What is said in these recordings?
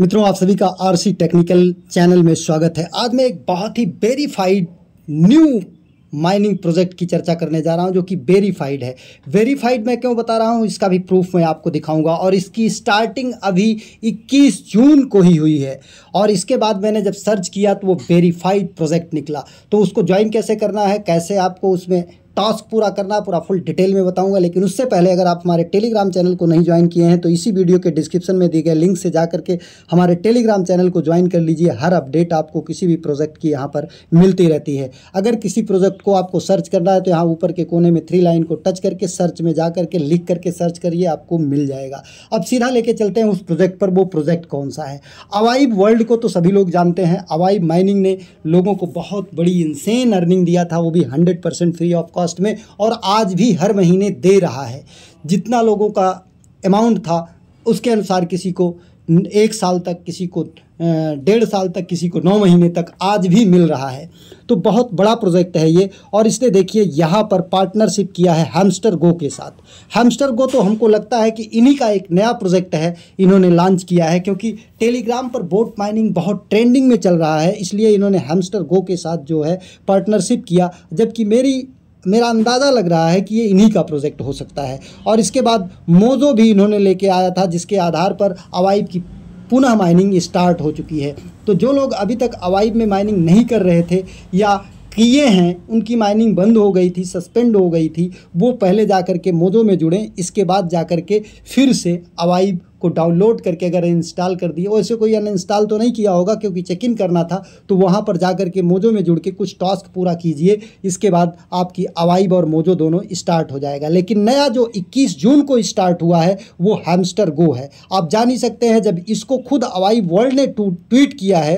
मित्रों आप सभी का आरसी टेक्निकल चैनल में स्वागत है आज मैं एक बहुत ही वेरीफाइड न्यू माइनिंग प्रोजेक्ट की चर्चा करने जा रहा हूं जो कि वेरीफाइड है वेरीफाइड मैं क्यों बता रहा हूं इसका भी प्रूफ मैं आपको दिखाऊंगा और इसकी स्टार्टिंग अभी 21 जून को ही हुई है और इसके बाद मैंने जब सर्च किया तो वो वेरीफाइड प्रोजेक्ट निकला तो उसको ज्वाइन कैसे करना है कैसे आपको उसमें टास्क पूरा करना पूरा फुल डिटेल में बताऊंगा लेकिन उससे पहले अगर आप हमारे टेलीग्राम चैनल को नहीं ज्वाइन किए हैं तो इसी वीडियो के डिस्क्रिप्शन में दिए गए लिंक से जा करके हमारे टेलीग्राम चैनल को ज्वाइन कर लीजिए हर अपडेट आपको किसी भी प्रोजेक्ट की यहाँ पर मिलती रहती है अगर किसी प्रोजेक्ट को आपको सर्च करना है तो यहाँ ऊपर के कोने में थ्री लाइन को टच करके सर्च में जा करके लिख करके सर्च करिए आपको मिल जाएगा अब सीधा लेके चलते हैं उस प्रोजेक्ट पर वो प्रोजेक्ट कौन सा है अवाइब वर्ल्ड को तो सभी लोग जानते हैं अवाइब माइनिंग ने लोगों को बहुत बड़ी इंसेन अर्निंग दिया था वो भी hundred free of cost first में और आज भी हर महीने दे रहा है जितना लोगों का अमाउंट था उसके अनुसार किसी को एक साल तक किसी को डेढ़ साल तक किसी को नौ महीने तक आज भी मिल रहा है तो बहुत बड़ा प्रोजेक्ट है ये और इसने देखिए यहाँ पर पार्टनरशिप किया है हैमस्टर गो के साथ हैमस्टर गो तो हमको लगता है कि इन्हीं का एक नया प्रोजेक्ट है इन्होंने लॉन्च किया है क्योंकि टेलीग्राम पर बोट माइनिंग बहुत ट्रेंडिंग में चल रहा है इसलिए इन्होंने हेमस्टर गो के साथ जो है पार्टनरशिप किया जबकि मेरी मेरा अंदाज़ा लग रहा है कि ये इन्हीं का प्रोजेक्ट हो सकता है और इसके बाद मोज़ो भी इन्होंने लेके आया था जिसके आधार पर अवाइब की पुनः माइनिंग स्टार्ट हो चुकी है तो जो लोग अभी तक अवाइब में माइनिंग नहीं कर रहे थे या किए हैं उनकी माइनिंग बंद हो गई थी सस्पेंड हो गई थी वो पहले जा कर के मोजो में जुड़ें इसके बाद जा कर के फिर से अवाइब को डाउनलोड करके अगर इंस्टॉल कर दिए वैसे कोई अनइंस्टॉल तो नहीं किया होगा क्योंकि चेक इन करना था तो वहाँ पर जा के मोजो में जुड़ के कुछ टास्क पूरा कीजिए इसके बाद आपकी अवाइब और मोजो दोनों स्टार्ट हो जाएगा लेकिन नया जो इक्कीस जून को स्टार्ट हुआ है वो हैमस्टर गो है आप जान ही सकते हैं जब इसको खुद अवाइब वर्ल्ड ने ट्वीट किया है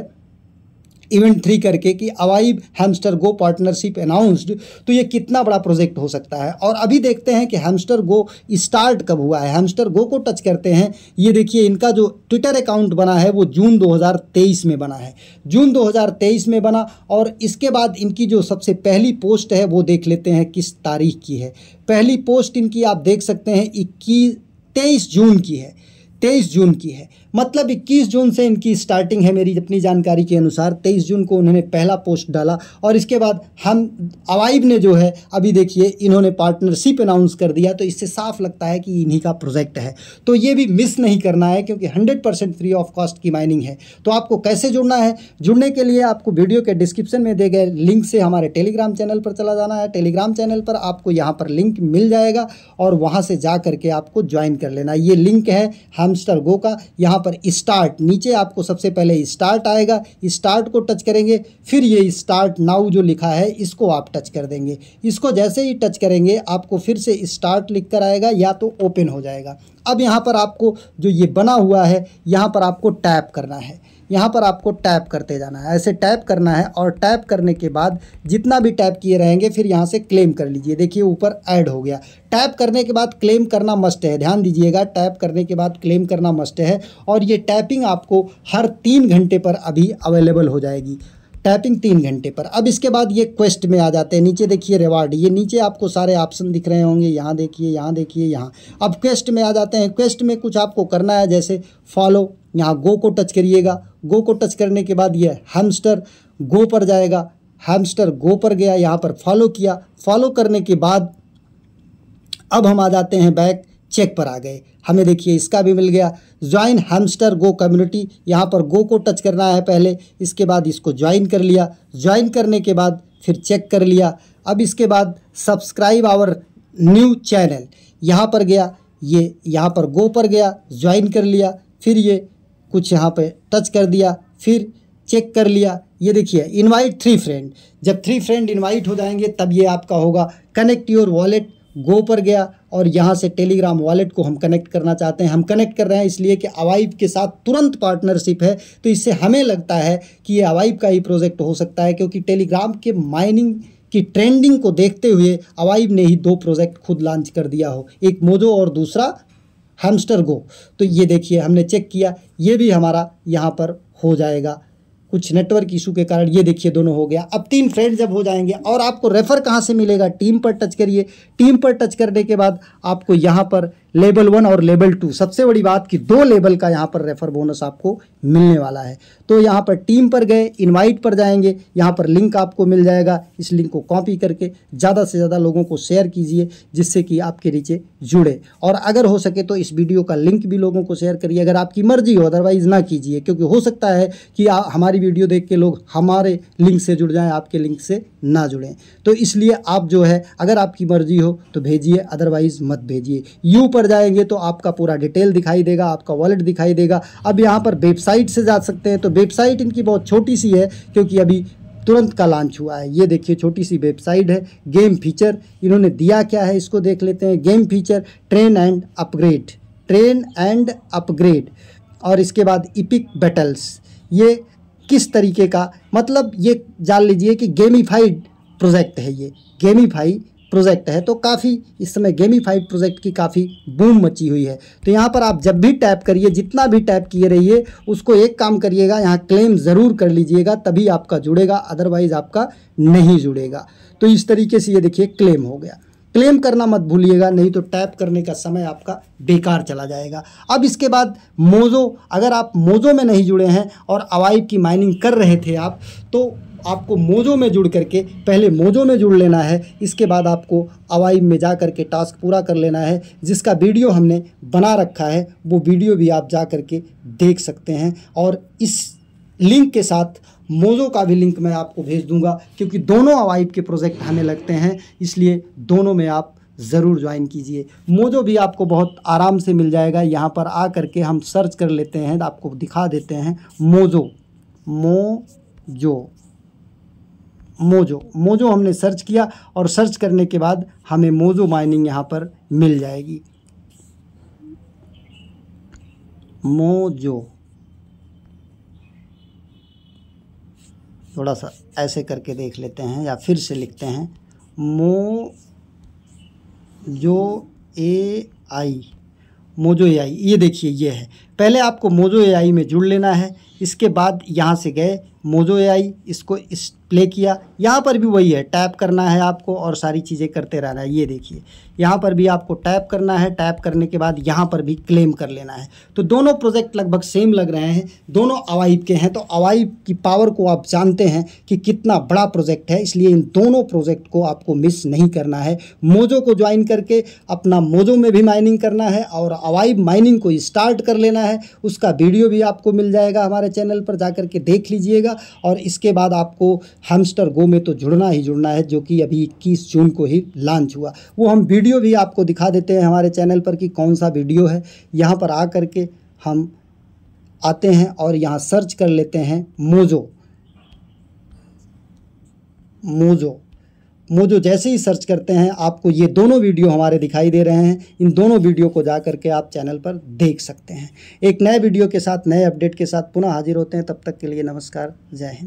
इवेंट थ्री करके कि अवाइब हैमस्टर गो पार्टनरशिप अनाउंस्ड तो ये कितना बड़ा प्रोजेक्ट हो सकता है और अभी देखते हैं कि हैमस्टर गो स्टार्ट कब हुआ है हैमस्टर गो को टच करते हैं ये देखिए इनका जो ट्विटर अकाउंट बना है वो जून 2023 में बना है जून 2023 में बना और इसके बाद इनकी जो सबसे पहली पोस्ट है वो देख लेते हैं किस तारीख की है पहली पोस्ट इनकी आप देख सकते हैं इक्कीस तेईस जून की है तेईस जून की है मतलब 21 जून से इनकी स्टार्टिंग है मेरी अपनी जानकारी के अनुसार 23 जून को उन्होंने पहला पोस्ट डाला और इसके बाद हम अवाइब ने जो है अभी देखिए इन्होंने पार्टनरशिप अनाउंस कर दिया तो इससे साफ लगता है कि इन्हीं का प्रोजेक्ट है तो ये भी मिस नहीं करना है क्योंकि हंड्रेड फ्री ऑफ कॉस्ट की माइनिंग है तो आपको कैसे जुड़ना है जुड़ने के लिए आपको वीडियो के डिस्क्रिप्शन में दे गए लिंक से हमारे टेलीग्राम चैनल पर चला जाना है टेलीग्राम चैनल पर आपको यहाँ पर लिंक मिल जाएगा और वहाँ से जा करके आपको ज्वाइन कर लेना ये लिंक है हेमस्टर गो का यहाँ पर स्टार्ट नीचे आपको सबसे पहले स्टार्ट आएगा स्टार्ट को टच करेंगे फिर ये स्टार्ट नाउ जो लिखा है इसको आप टच कर देंगे इसको जैसे ही टच करेंगे आपको फिर से स्टार्ट लिख कर आएगा या तो ओपन हो जाएगा अब यहाँ पर आपको जो ये बना हुआ है यहाँ पर आपको टैप करना है यहाँ पर आपको टैप करते जाना है ऐसे टैप करना है और टैप करने के बाद जितना भी टैप किए रहेंगे फिर यहाँ से क्लेम कर लीजिए देखिए ऊपर ऐड हो गया टैप करने के बाद क्लेम करना मस्ट है ध्यान दीजिएगा टैप करने के बाद क्लेम करना मस्ट है और ये टैपिंग आपको हर तीन घंटे पर अभी अवेलेबल हो जाएगी टैपिंग तीन घंटे पर अब इसके बाद ये क्वेस्ट में आ जाते हैं नीचे देखिए रिवार्ड ये नीचे आपको सारे ऑप्शन दिख रहे होंगे यहाँ देखिए यहाँ देखिए यहाँ अब क्वेस्ट में आ जाते हैं क्वेस्ट में कुछ आपको करना है जैसे फॉलो यहाँ गो को टच करिएगा गो को टच करने के बाद ये हेमस्टर गो पर जाएगा हेमस्टर गो पर गया यहाँ पर फॉलो किया फॉलो करने के बाद अब हम आ जाते हैं बैक चेक पर आ गए हमें देखिए इसका भी मिल गया ज्वाइन हैमस्टर गो कम्युनिटी यहाँ पर गो को टच करना है पहले इसके बाद इसको ज्वाइन कर लिया ज्वाइन करने के बाद फिर चेक कर लिया अब इसके बाद सब्सक्राइब आवर न्यू चैनल यहाँ पर गया ये यहाँ पर गो पर गया ज्वाइन कर लिया फिर ये कुछ यहाँ पर टच कर दिया फिर चेक कर लिया ये देखिए इनवाइट थ्री फ्रेंड जब थ्री फ्रेंड इनवाइट हो जाएंगे तब ये आपका होगा कनेक्ट योर वॉलेट गो पर गया और यहाँ से टेलीग्राम वॉलेट को हम कनेक्ट करना चाहते हैं हम कनेक्ट कर रहे हैं इसलिए कि अवाइब के साथ तुरंत पार्टनरशिप है तो इससे हमें लगता है कि ये अवाइब का ही प्रोजेक्ट हो सकता है क्योंकि टेलीग्राम के माइनिंग की ट्रेंडिंग को देखते हुए अवाइब ने ही दो प्रोजेक्ट खुद लॉन्च कर दिया हो एक मोजो और दूसरा हेमस्टर गो तो ये देखिए हमने चेक किया ये भी हमारा यहाँ पर हो जाएगा कुछ नेटवर्क इशू के कारण ये देखिए दोनों हो गया अब तीन फ्रेंड जब हो जाएंगे और आपको रेफर कहाँ से मिलेगा टीम पर टच करिए टीम पर टच करने के बाद आपको यहाँ पर लेवल वन और लेवल टू सबसे बड़ी बात कि दो लेवल का यहाँ पर रेफर बोनस आपको मिलने वाला है तो यहाँ पर टीम पर गए इनवाइट पर जाएंगे यहाँ पर लिंक आपको मिल जाएगा इस लिंक को कॉपी करके ज़्यादा से ज़्यादा लोगों को शेयर कीजिए जिससे कि आपके नीचे जुड़े और अगर हो सके तो इस वीडियो का लिंक भी लोगों को शेयर करिए अगर आपकी मर्जी हो अदरवाइज़ ना कीजिए क्योंकि हो सकता है कि हमारी वीडियो देख के लोग हमारे लिंक से जुड़ जाएँ आपके लिंक से ना जुड़ें तो इसलिए आप जो है अगर आपकी मर्जी हो तो भेजिए अदरवाइज़ मत भेजिए यू पर जाएंगे तो आपका पूरा डिटेल दिखाई देगा आपका वॉलेट दिखाई देगा अब यहाँ पर वेबसाइट से जा सकते हैं तो वेबसाइट इनकी बहुत छोटी सी है क्योंकि अभी तुरंत का लॉन्च हुआ है ये देखिए छोटी सी वेबसाइट है गेम फीचर इन्होंने दिया क्या है इसको देख लेते हैं game feature train and upgrade train and upgrade और इसके बाद इपिक बैटल्स ये किस तरीके का मतलब ये जान लीजिए कि गेमीफाइड प्रोजेक्ट है ये गेमीफाई प्रोजेक्ट है तो काफ़ी इस समय गेमीफाइड प्रोजेक्ट की काफ़ी बूम मची हुई है तो यहाँ पर आप जब भी टैप करिए जितना भी टैप किए रहिए उसको एक काम करिएगा यहाँ क्लेम ज़रूर कर लीजिएगा तभी आपका जुड़ेगा अदरवाइज़ आपका नहीं जुड़ेगा तो इस तरीके से ये देखिए क्लेम हो गया क्लेम करना मत भूलिएगा नहीं तो टैप करने का समय आपका बेकार चला जाएगा अब इसके बाद मोज़ो अगर आप मोज़ो में नहीं जुड़े हैं और अवाइब की माइनिंग कर रहे थे आप तो आपको मोजो में जुड़ करके पहले मोजो में जुड़ लेना है इसके बाद आपको अवाइब में जा करके टास्क पूरा कर लेना है जिसका वीडियो हमने बना रखा है वो वीडियो भी आप जा करके देख सकते हैं और इस लिंक के साथ मोज़ो का भी लिंक मैं आपको भेज दूंगा क्योंकि दोनों अवाइब के प्रोजेक्ट आने लगते हैं इसलिए दोनों में आप ज़रूर ज्वाइन कीजिए मोजो भी आपको बहुत आराम से मिल जाएगा यहाँ पर आ करके हम सर्च कर लेते हैं आपको दिखा देते हैं मोजो मो जो मोजो मोजो हमने सर्च किया और सर्च करने के बाद हमें मोजो माइनिंग यहाँ पर मिल जाएगी मोजो थोड़ा सा ऐसे करके देख लेते हैं या फिर से लिखते हैं मो जो ए आई मोजो ए आई ये देखिए ये है पहले आपको मोजो ए में जुड़ लेना है इसके बाद यहाँ से गए मोजो ए इसको इस प्ले किया यहाँ पर भी वही है टैप करना है आपको और सारी चीज़ें करते रहना है ये देखिए यहाँ पर भी आपको टैप करना है टैप करने के बाद यहाँ पर भी क्लेम कर लेना है तो दोनों प्रोजेक्ट लगभग सेम लग रहे हैं दोनों अवाइब के हैं तो अवाइब की पावर को आप जानते हैं कि कितना बड़ा प्रोजेक्ट है इसलिए इन दोनों प्रोजेक्ट को आपको मिस नहीं करना है मोजो को ज्वाइन करके अपना मोजो में भी माइनिंग करना है और अवाइब माइनिंग को स्टार्ट कर लेना है उसका वीडियो भी आपको मिल जाएगा हमारे चैनल पर जा के देख लीजिएगा और इसके बाद आपको हमस्टर गो में तो जुड़ना ही जुड़ना है जो कि अभी इक्कीस जून को ही लॉन्च हुआ वो हम वीडियो भी आपको दिखा देते हैं हमारे चैनल पर कि कौन सा वीडियो है यहाँ पर आ करके हम आते हैं और यहाँ सर्च कर लेते हैं मोजो मोजो मोजो जैसे ही सर्च करते हैं आपको ये दोनों वीडियो हमारे दिखाई दे रहे हैं इन दोनों वीडियो को जा करके आप चैनल पर देख सकते हैं एक नए वीडियो के साथ नए अपडेट के साथ पुनः हाजिर होते हैं तब तक के लिए नमस्कार जय हिंद